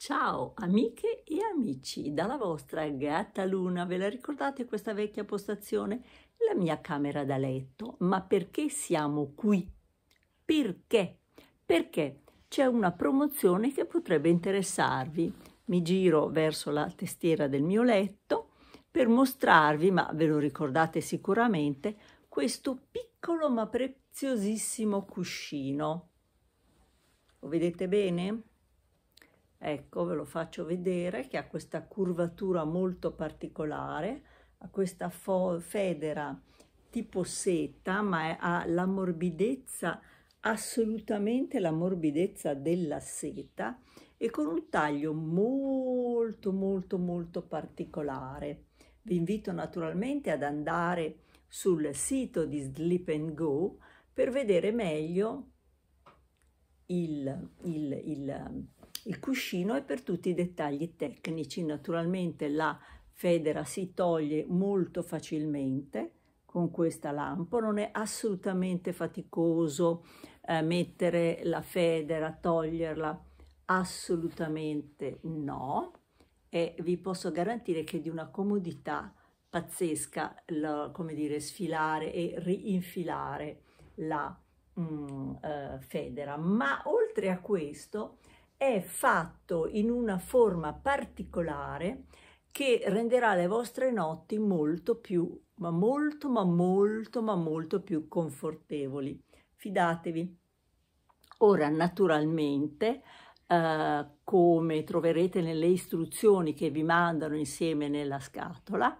Ciao amiche e amici, dalla vostra gatta Luna, ve la ricordate questa vecchia postazione? La mia camera da letto. Ma perché siamo qui? Perché? Perché c'è una promozione che potrebbe interessarvi. Mi giro verso la testiera del mio letto per mostrarvi, ma ve lo ricordate sicuramente, questo piccolo ma preziosissimo cuscino. Lo vedete bene? Ecco, ve lo faccio vedere che ha questa curvatura molto particolare, ha questa federa tipo seta, ma ha la morbidezza, assolutamente la morbidezza della seta e con un taglio molto molto molto particolare. Vi invito naturalmente ad andare sul sito di Slip and Go per vedere meglio il, il, il, il cuscino e per tutti i dettagli tecnici. Naturalmente la federa si toglie molto facilmente con questa lampo, non è assolutamente faticoso eh, mettere la federa, toglierla, assolutamente no e vi posso garantire che è di una comodità pazzesca, la, come dire, sfilare e rinfilare la federa mh, mm, eh, Federa, ma oltre a questo è fatto in una forma particolare che renderà le vostre notti molto più, ma molto, ma molto, ma molto più confortevoli. Fidatevi. Ora, naturalmente, eh, come troverete nelle istruzioni che vi mandano insieme nella scatola,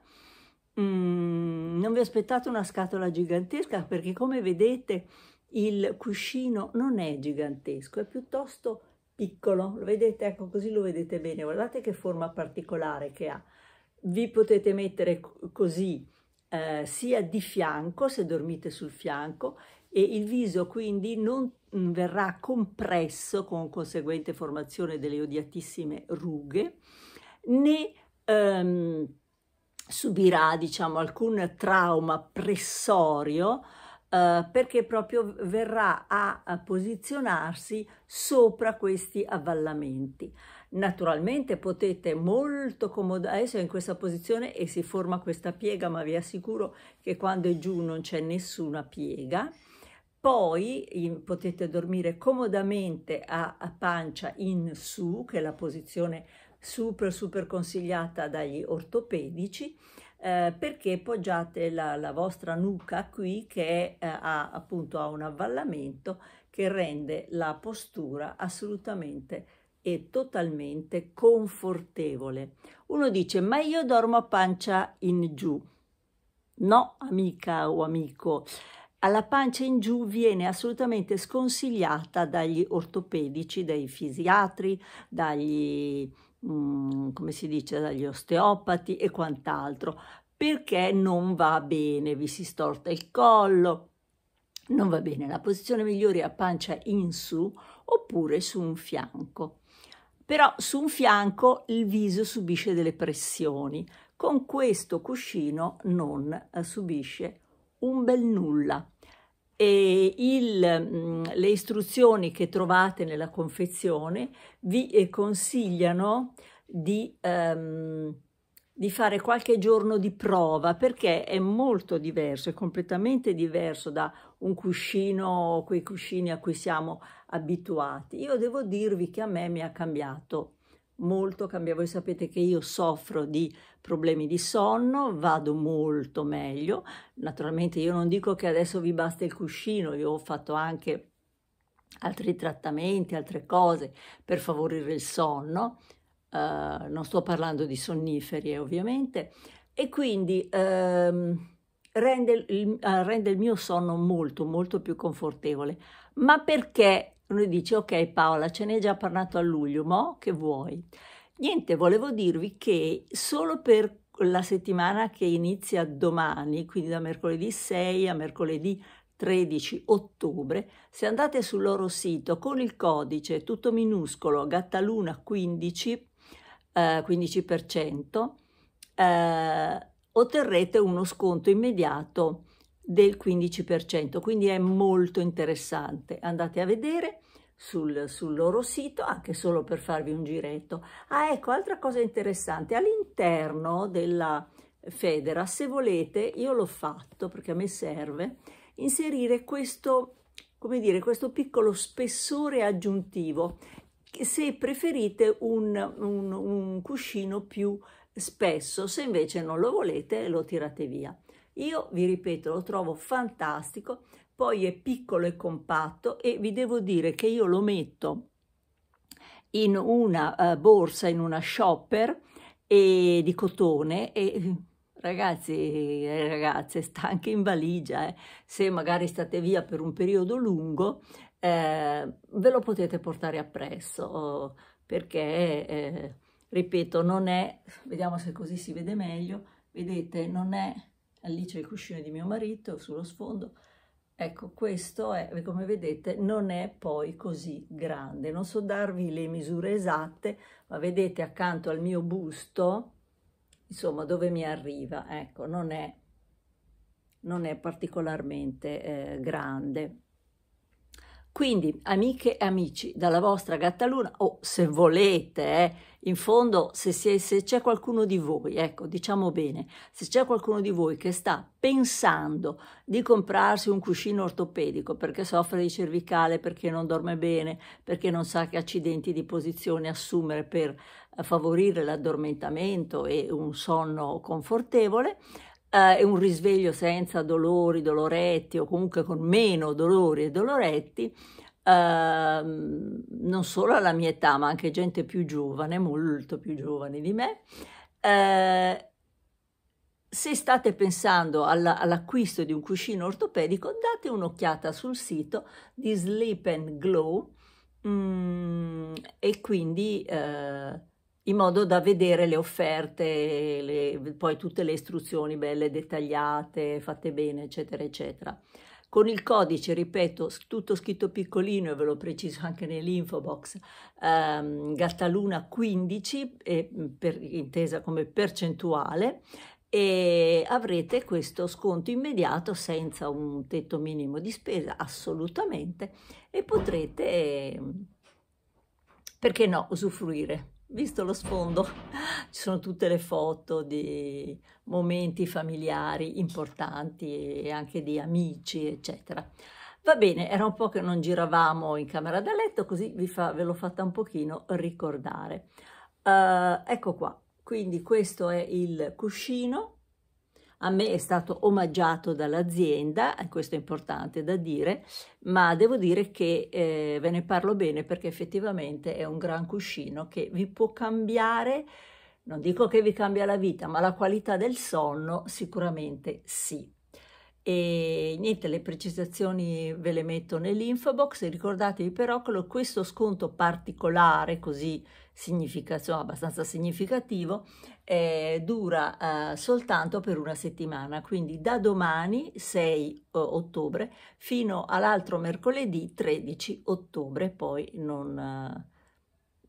mh, mm, non vi aspettate una scatola gigantesca perché, come vedete, il cuscino non è gigantesco, è piuttosto piccolo, lo vedete? Ecco, così lo vedete bene, guardate che forma particolare che ha. Vi potete mettere così eh, sia di fianco, se dormite sul fianco, e il viso quindi non mm, verrà compresso con conseguente formazione delle odiatissime rughe, né ehm, subirà, diciamo, alcun trauma pressorio eh, perché proprio verrà a, a posizionarsi sopra questi avvallamenti. Naturalmente potete molto comodamente, adesso è in questa posizione e si forma questa piega, ma vi assicuro che quando è giù non c'è nessuna piega. Poi in, potete dormire comodamente a, a, pancia in su, che è la posizione super super consigliata dagli ortopedici eh, perché poggiate la, la, vostra nuca qui che eh, ha appunto ha un avvallamento che rende la postura assolutamente e totalmente confortevole. Uno dice ma io dormo a pancia in giù. No, amica o amico, alla pancia in giù viene assolutamente sconsigliata dagli ortopedici, dai fisiatri, dagli Mm, come si dice, dagli osteopati e quant'altro, perché non va bene, vi si storta il collo, non va bene. La posizione migliore è a pancia in su oppure su un fianco. Però su un fianco il viso subisce delle pressioni, con questo cuscino non eh, subisce un bel nulla e il, mm, le istruzioni che trovate nella confezione vi eh, consigliano di, ehm, di, fare qualche giorno di prova perché è molto diverso, è completamente diverso da un cuscino, quei cuscini a cui siamo abituati. Io devo dirvi che a me mi ha cambiato molto cambia. Voi sapete che io soffro di problemi di sonno, vado molto meglio. Naturalmente io non dico che adesso vi basta il cuscino, io ho fatto anche altri trattamenti, altre cose per favorire il sonno. Uh, non sto parlando di sonniferi eh, ovviamente e quindi ehm, rende, il, eh, rende il mio sonno molto molto più confortevole ma perché lui dice, ok Paola, ce ne hai già parlato a luglio, ma che vuoi? Niente, volevo dirvi che solo per la settimana che inizia domani, quindi da mercoledì 6 a mercoledì 13 ottobre, se andate sul loro sito con il codice tutto minuscolo Gattaluna 15, eh, 15% eh, otterrete uno sconto immediato del 15%, quindi è molto interessante. Andate a vedere sul, sul loro sito, anche solo per farvi un giretto. Ah, ecco, altra cosa interessante, all'interno della Federa, se volete, io l'ho fatto perché a me serve, inserire questo, come dire, questo piccolo spessore aggiuntivo se preferite un, un, un cuscino più spesso, se invece non lo volete lo tirate via. Io, vi ripeto, lo trovo fantastico, poi è piccolo e compatto e vi devo dire che io lo metto in una uh, borsa, in una shopper e, di cotone e ragazzi e eh, ragazze sta anche in valigia eh. se magari state via per un periodo lungo eh, ve lo potete portare appresso perché eh, ripeto non è vediamo se così si vede meglio vedete non è c'è il cuscino di mio marito sullo sfondo. Ecco, questo è, come vedete, non è poi così grande. Non so darvi le misure esatte, ma vedete accanto al mio busto, insomma, dove mi arriva. Ecco, non è, non è particolarmente eh, grande. Quindi, amiche e amici, dalla vostra Gattaluna, o se volete, eh, in fondo, se, si, se c'è qualcuno di voi, ecco, diciamo bene, se c'è qualcuno di voi che sta pensando di comprarsi un cuscino ortopedico perché soffre di cervicale, perché non dorme bene, perché non sa che accidenti di posizione assumere per eh, favorire l'addormentamento e un sonno confortevole, eh, un risveglio senza dolori, doloretti o comunque con meno dolori e doloretti, eh, non solo alla mia età, ma anche gente più giovane, molto più giovane di me. Eh, se state pensando all'acquisto di un cuscino ortopedico, date un'occhiata sul sito di Sleep and Glow mm, e quindi eh, in modo da vedere le offerte, le, poi tutte le istruzioni belle, dettagliate, fatte bene, eccetera, eccetera. Con il codice, ripeto, tutto scritto piccolino, e ve l'ho preciso anche nell'info box, ehm, Gattaluna 15, eh, mm, per, intesa come percentuale, e avrete questo sconto immediato senza un tetto minimo di spesa, assolutamente, e potrete, eh, perché no, usufruire visto lo sfondo, ci sono tutte le foto di momenti familiari importanti e anche di amici, eccetera. Va bene, era un po' che non giravamo in camera da letto, così fa, ve l'ho fatta un pochino ricordare. Uh, ecco qua, quindi questo è il cuscino a me è stato omaggiato dall'azienda, questo è importante da dire, ma devo dire che eh, ve ne parlo bene perché effettivamente è un gran cuscino che vi può cambiare, non dico che vi cambia la vita, ma la qualità del sonno sicuramente sì e niente le precisazioni ve le metto nell'info box ricordatevi però che questo sconto particolare così significativo abbastanza significativo eh, dura eh, soltanto per una settimana quindi da domani 6 eh, ottobre fino all'altro mercoledì 13 ottobre poi non eh,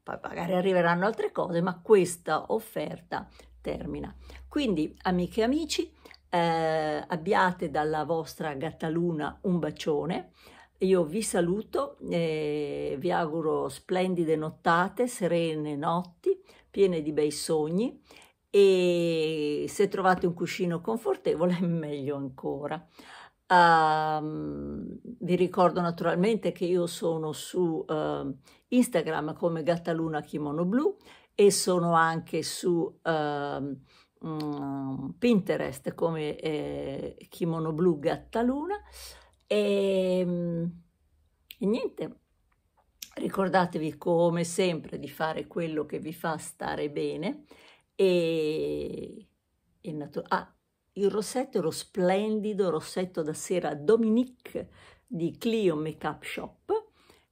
poi magari arriveranno altre cose ma questa offerta termina quindi amiche e amici eh, abbiate dalla vostra Gattaluna un bacione. Io vi saluto e eh, vi auguro splendide nottate, serene notti, piene di bei sogni e se trovate un cuscino confortevole meglio ancora. Um, vi ricordo naturalmente che io sono su uh, Instagram come Gattaluna Kimono Blu e sono anche su uh, mh, mm, Pinterest come eh, Kimono Blu Gattaluna e, ehm, e niente, ricordatevi come sempre di fare quello che vi fa stare bene e, e ah, il rossetto, lo splendido rossetto da sera Dominique di Clio Makeup Shop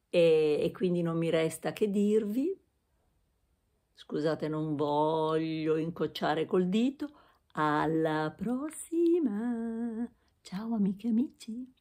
e, e quindi non mi resta che dirvi Scusate, non voglio incocciare col dito. Alla prossima! Ciao amiche e amici!